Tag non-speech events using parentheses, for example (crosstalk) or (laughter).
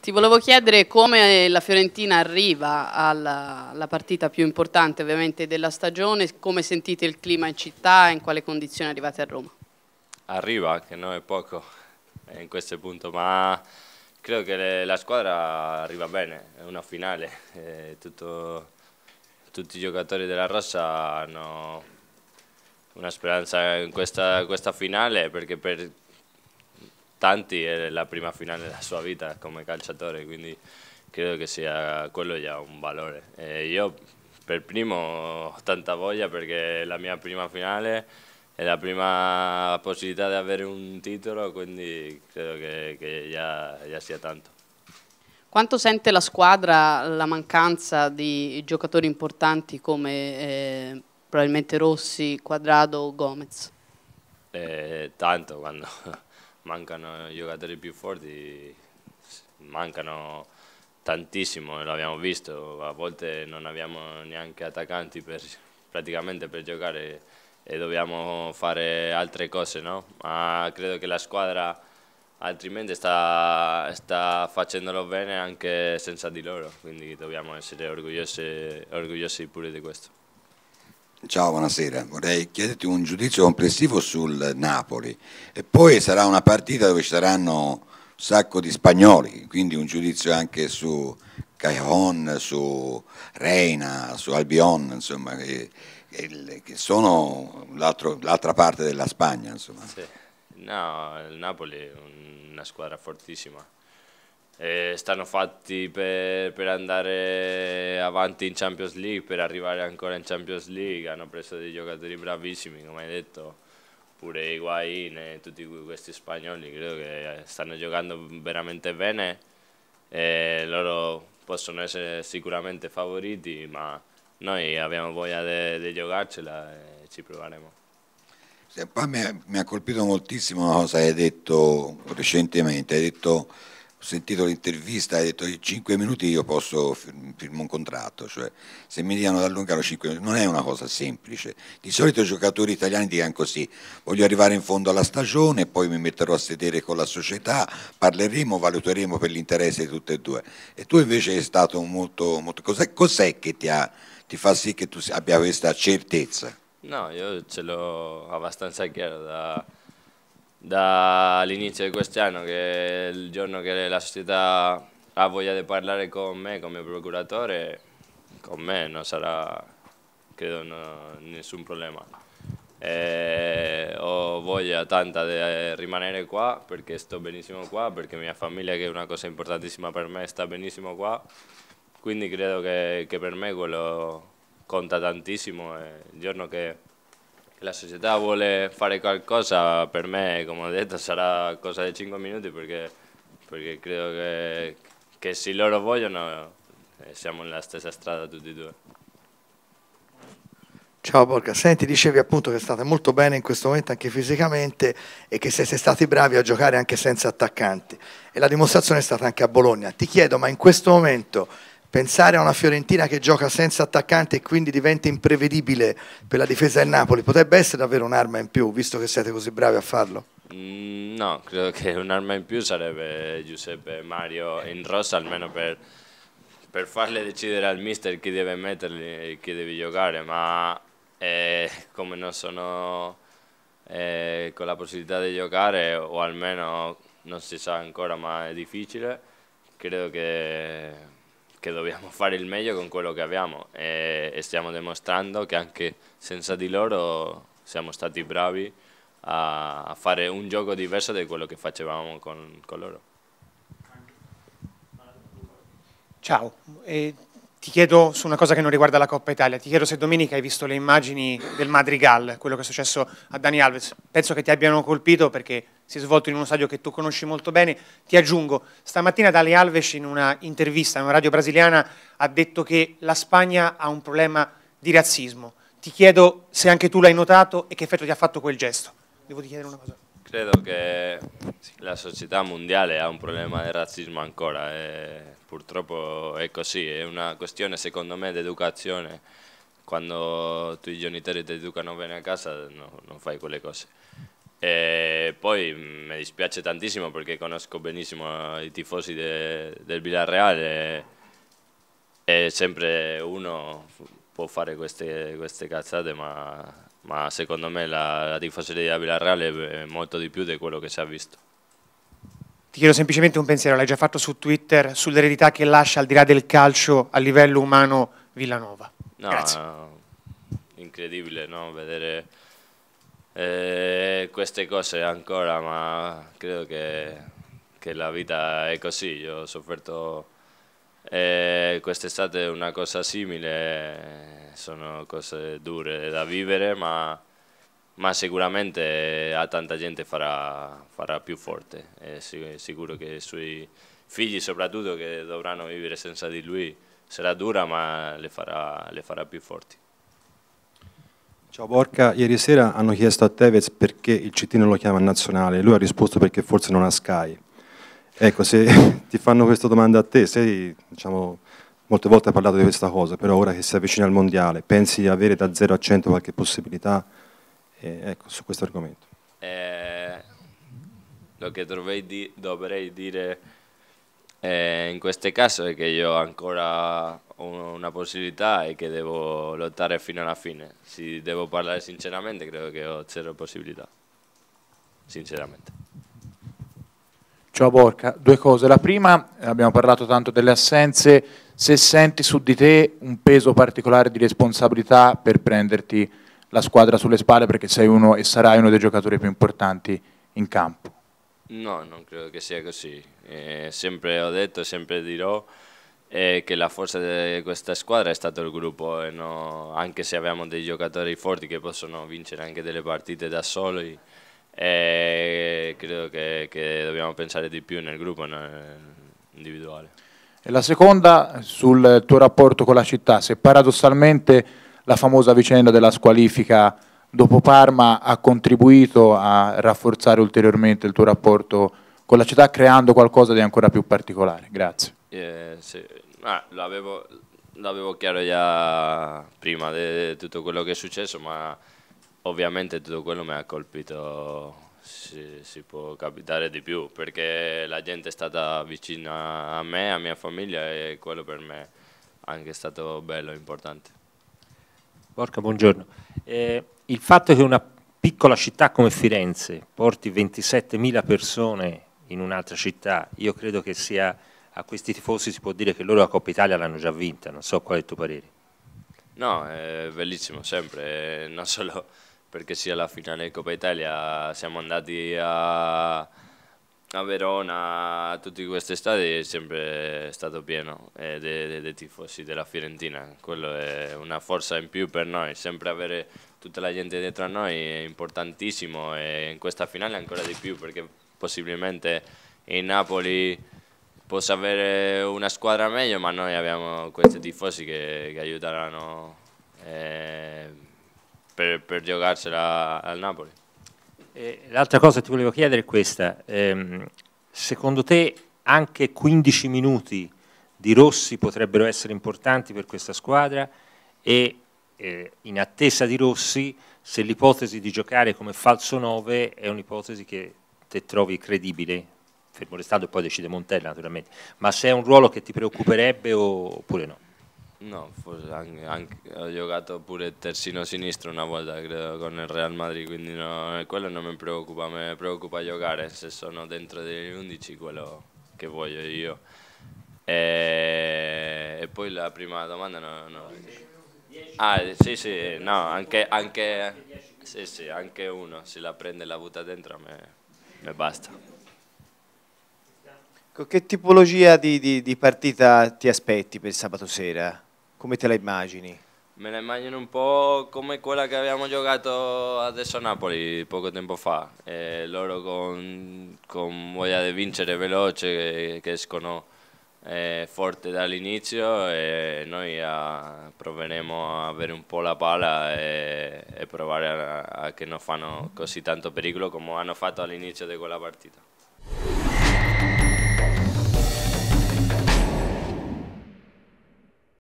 Ti volevo chiedere come la Fiorentina arriva alla, alla, partita più importante ovviamente della stagione, come sentite il clima in città e in quale condizioni arrivate a Roma? Arriva, che non è poco in questo punto, ma credo che le, la squadra arriva bene, è una finale, è tutto, tutti i giocatori della Rossa hanno una speranza in questa, questa finale perché per tanti, è la prima finale della sua vita come calciatore, quindi credo che sia quello già un valore. E io per primo ho tanta voglia perché è la mia prima finale, è la prima possibilità di avere un titolo, quindi credo che, che già, già sia tanto. Quanto sente la squadra la mancanza di giocatori importanti come eh, probabilmente Rossi, Quadrado o Gomez? Eh, tanto quando mancano i giocatori più forti, mancano tantissimo, l'abbiamo visto, a volte non abbiamo neanche attaccanti per, praticamente per giocare e dobbiamo fare altre cose, no? ma credo che la squadra altrimenti sta, sta, facendolo bene anche senza di loro, quindi dobbiamo essere orgogliosi, orgogliosi pure di questo. Ciao, buonasera. Vorrei chiederti un giudizio complessivo sul Napoli e poi sarà una partita dove ci saranno un sacco di spagnoli, quindi un giudizio anche su Cajon, su Reina, su Albion, insomma, che, che sono l'altra parte della Spagna. Sì. No, il Napoli è una squadra fortissima eh, stanno fatti per, per, andare avanti in Champions League, per arrivare ancora in Champions League, hanno preso dei giocatori bravissimi, come hai detto, pure Higuain e tutti questi spagnoli, credo che eh, stanno giocando veramente bene e loro possono essere sicuramente favoriti, ma noi abbiamo voglia di giocarcela e ci proveremo. Sì, mi, mi ha colpito moltissimo una cosa che hai detto recentemente, hai detto ho sentito l'intervista e ha detto che in 5 minuti io posso firmare un contratto, cioè se mi diano ad allungare 5 minuti non è una cosa semplice. Di solito i giocatori italiani dicono così, voglio arrivare in fondo alla stagione, poi mi metterò a sedere con la società, parleremo, valuteremo per l'interesse di tutte e due. E tu invece è stato molto... molto cos'è, cos'è che ti, ha, ti fa sì che tu abbia questa certezza? No, io ce l'ho abbastanza chiaro da dall'inizio di quest'anno, che è il giorno che la società ha voglia di parlare con me come procuratore, con me non sarà, credo, no, nessun problema. E ho voglia tanta di rimanere qua perché sto benissimo qua, perché mia famiglia, che è una cosa importantissima per me, sta benissimo qua. Quindi credo che, che per me quello conta tantissimo. È il giorno che la società vuole fare qualcosa, per me, come ho detto, sarà cosa di 5 minuti perché, perché credo che, che, se loro vogliono eh, siamo nella stessa strada tutti e due. Ciao Borca, senti, dicevi appunto che state molto bene in questo momento anche fisicamente e che siete stati bravi a giocare anche senza attaccanti e la dimostrazione è stata anche a Bologna. Ti chiedo, ma in questo momento Pensare a una Fiorentina che gioca senza attaccante e quindi diventa imprevedibile per la difesa del Napoli potrebbe essere davvero un'arma in più, visto che siete così bravi a farlo. Mm, no, credo che un'arma in più sarebbe Giuseppe Mario in rossa, almeno per, per farle decidere al mister chi deve metterli e chi deve giocare, ma eh, come non sono eh, con la possibilità di giocare, o almeno non si sa ancora, ma è difficile, credo che che dobbiamo fare il meglio con quello che abbiamo e, e stiamo dimostrando che anche senza di loro siamo stati bravi a, a fare un gioco diverso di quello che facevamo con, con loro. Ciao, eh, ti chiedo su una cosa che non riguarda la Coppa Italia, ti chiedo se domenica hai visto le immagini del Madrigal, quello che è successo a Dani Alves, penso che ti abbiano colpito perché si è svolto in uno stadio che tu conosci molto bene. Ti aggiungo, stamattina Dale Alves in una intervista a una radio brasiliana ha detto che la Spagna ha un problema di razzismo. Ti chiedo se anche tu l'hai notato e che effetto ti ha fatto quel gesto. Devo ti chiedere una cosa. Credo che la società mondiale ha un problema di razzismo ancora, purtroppo è così, è una questione secondo me di educazione, quando i tuoi genitori ti educano bene a casa no, non fai quelle cose. E poi mm, mi dispiace tantissimo perché conosco benissimo i tifosi de, del Villarreal e, e, sempre uno può fare queste, queste cazzate, ma, ma, secondo me la, la tifoseria del Villarreal è molto di più di quello che si è visto. Ti chiedo semplicemente un pensiero, l'hai già fatto su Twitter, sull'eredità che lascia al di là del calcio a livello umano Villanova. No, no incredibile no? vedere eh, queste cose ancora, ma credo che, che, la vita è così. Io ho sofferto eh, quest'estate una cosa simile, sono cose dure da vivere, ma, ma sicuramente a tanta gente farà, farà più forte. È eh, sicuro che i suoi figli, soprattutto, che dovranno vivere senza di lui, sarà dura, ma le farà, le farà più forti. Ciao Borca, ieri sera hanno chiesto a Tevez perché il CT non lo chiama nazionale, lui ha risposto perché forse non ha Sky. Ecco, se (laughs) ti fanno questa domanda a te, sei, diciamo, molte volte hai parlato di questa cosa, però ora che si avvicina al mondiale, pensi di avere da 0 a 100 qualche possibilità? Eh, ecco, su questo argomento. Eh, lo che dovrei, di dovrei dire eh, in questo caso è che io ho ancora una possibilità e che devo lottare fino alla fine. Se devo parlare sinceramente credo che ho zero possibilità, sinceramente. Ciao Borca, due cose. La prima, abbiamo parlato tanto delle assenze, se senti su di te un peso particolare di responsabilità per prenderti la squadra sulle spalle perché sei uno e sarai uno dei giocatori più importanti in campo. No, non credo che sia così. Eh, sempre ho detto, e sempre dirò eh, che la forza di questa squadra è stato il gruppo, eh, no, anche se abbiamo dei giocatori forti che possono vincere anche delle partite da soli, eh, credo che, che, dobbiamo pensare di più nel gruppo individuale. E la seconda sul tuo rapporto con la città, se paradossalmente la famosa vicenda della squalifica dopo Parma ha contribuito a rafforzare ulteriormente il tuo rapporto con la città creando qualcosa di ancora più particolare. Grazie. Eh, sì. ah, l'avevo, chiaro già prima di tutto quello che è successo, ma ovviamente tutto quello mi ha colpito, si, si può capitare di più, perché la gente è stata vicina a me, a mia famiglia e quello per me anche è stato bello, importante. Borca, buongiorno. Eh, il fatto che una piccola città come Firenze porti 27.000 persone in un'altra città, io credo che sia a questi tifosi si può dire che loro la Coppa Italia l'hanno già vinta, non so qual è il tuo parere. No, è bellissimo sempre, eh, non solo perché sia la finale di Coppa Italia, siamo andati a a Verona, tutte questi stadi è sempre stato pieno eh, dei tifosi della Fiorentina, quello è una forza in più per noi, sempre avere tutta la gente dietro a noi è importantissimo e in questa finale ancora di più perché possibilmente in Napoli possa avere una squadra meglio ma noi abbiamo questi tifosi che, che aiuteranno eh, per, per giocarsela al Napoli. Eh, l'altra cosa che ti volevo chiedere è questa. Ehm, secondo te anche 15 minuti di Rossi potrebbero essere importanti per questa squadra e eh, in attesa di Rossi se l'ipotesi di giocare come falso 9 è un'ipotesi che te trovi credibile, fermo restando e poi decide Montella naturalmente, ma se è un ruolo che ti preoccuperebbe oppure no? No, pues anche, anche, ho giocato pure terzino sinistro una volta credo con il Real Madrid, quindi no, quello non mi preoccupa, mi preoccupa giocare se sono dentro degli 11 quello che voglio io. E, e poi la prima domanda no, no. Ah sì sì, no, anche, anche, sì, sì, anche uno, si la prende e la butta dentro mi basta. Che tipologia di, di, di partita ti aspetti per sabato sera? come te la immagini? Me la immagino un po' come quella che abbiamo giocato adesso a Napoli poco tempo fa, eh, loro con, con, voglia di vincere veloce che, che escono eh, forte dall'inizio e noi a, ah, proveremo a avere un po' la palla e, e provare a, a che non fanno così tanto pericolo come hanno fatto all'inizio di quella partita.